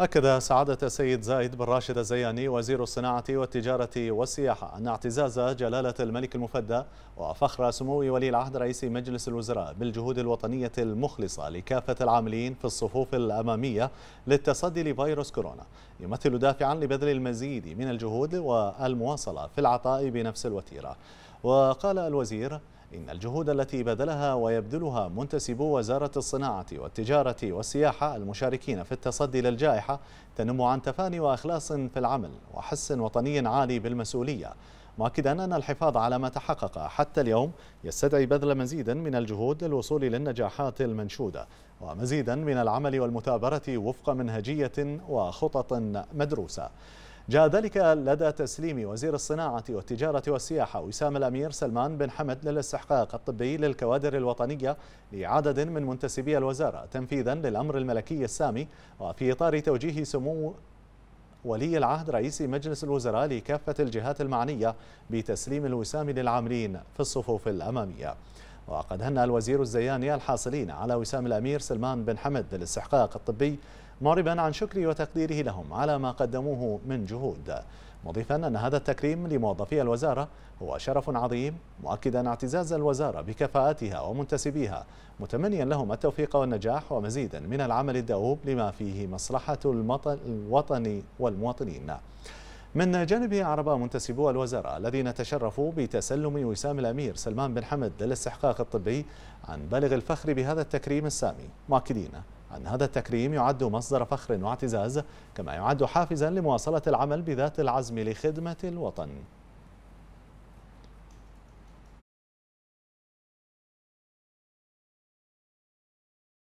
أكد سعادة السيد زايد بن راشد الزياني وزير الصناعة والتجارة والسياحة أن اعتزاز جلالة الملك المفدى وفخر سمو ولي العهد رئيس مجلس الوزراء بالجهود الوطنية المخلصة لكافة العاملين في الصفوف الأمامية للتصدي لفيروس كورونا يمثل دافعا لبذل المزيد من الجهود والمواصلة في العطاء بنفس الوتيرة وقال الوزير إن الجهود التي بذلها ويبذلها منتسبو وزارة الصناعة والتجارة والسياحة المشاركين في التصدي للجائحة تنم عن تفاني وإخلاص في العمل وحس وطني عالي بالمسؤولية مؤكدا أن الحفاظ على ما تحقق حتى اليوم يستدعي بذل مزيدا من الجهود للوصول للنجاحات المنشودة ومزيدا من العمل والمثابرة وفق منهجية وخطط مدروسة جاء ذلك لدى تسليم وزير الصناعة والتجارة والسياحة وسام الأمير سلمان بن حمد للاستحقاق الطبي للكوادر الوطنية لعدد من منتسبي الوزارة تنفيذا للأمر الملكي السامي وفي إطار توجيه سمو ولي العهد رئيس مجلس الوزراء لكافة الجهات المعنية بتسليم الوسام للعاملين في الصفوف الأمامية وقد هنى الوزير الزياني الحاصلين على وسام الأمير سلمان بن حمد للاستحقاق الطبي معربا عن شكري وتقديره لهم على ما قدموه من جهود مضيفا أن هذا التكريم لموظفي الوزارة هو شرف عظيم مؤكدا اعتزاز الوزارة بكفاءتها ومنتسبيها متمنيا لهم التوفيق والنجاح ومزيدا من العمل الدؤوب لما فيه مصلحة الوطن والمواطنين من جانبه عرب منتسبو الوزارة الذين تشرفوا بتسلم وسام الأمير سلمان بن حمد للاستحقاق الطبي عن بالغ الفخر بهذا التكريم السامي مؤكدين أن هذا التكريم يعد مصدر فخر واعتزاز كما يعد حافزا لمواصلة العمل بذات العزم لخدمة الوطن